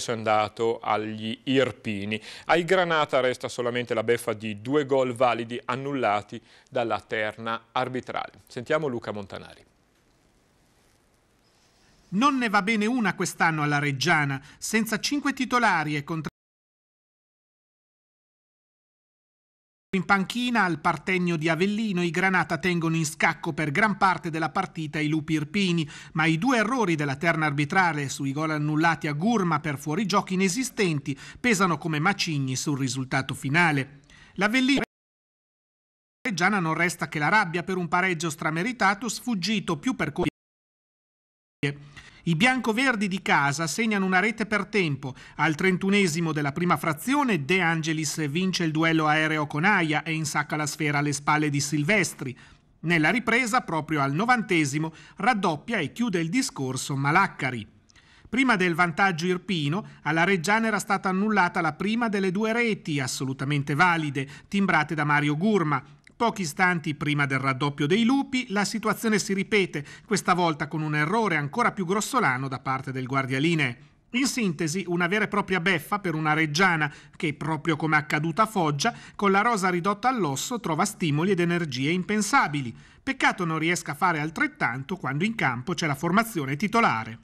è andato agli Irpini. Ai Granata resta solamente la beffa di due gol validi annullati dalla terna arbitrale. Sentiamo Luca Montanari. Non ne va bene una quest'anno alla Reggiana, senza cinque titolari e contro In panchina al partegno di Avellino i Granata tengono in scacco per gran parte della partita i lupi irpini, ma i due errori della terna arbitrale sui gol annullati a Gurma per fuorigiochi inesistenti pesano come macigni sul risultato finale. L'Avellino Reggiana non resta che la rabbia per un pareggio strameritato sfuggito più per colpi i biancoverdi di casa segnano una rete per tempo. Al trentunesimo della prima frazione De Angelis vince il duello aereo con Aia e insacca la sfera alle spalle di Silvestri. Nella ripresa, proprio al novantesimo, raddoppia e chiude il discorso Malaccari. Prima del vantaggio irpino, alla Reggiana era stata annullata la prima delle due reti, assolutamente valide, timbrate da Mario Gurma. Pochi istanti prima del raddoppio dei lupi, la situazione si ripete, questa volta con un errore ancora più grossolano da parte del guardialine. In sintesi, una vera e propria beffa per una reggiana che, proprio come accaduta a Foggia, con la rosa ridotta all'osso trova stimoli ed energie impensabili. Peccato non riesca a fare altrettanto quando in campo c'è la formazione titolare.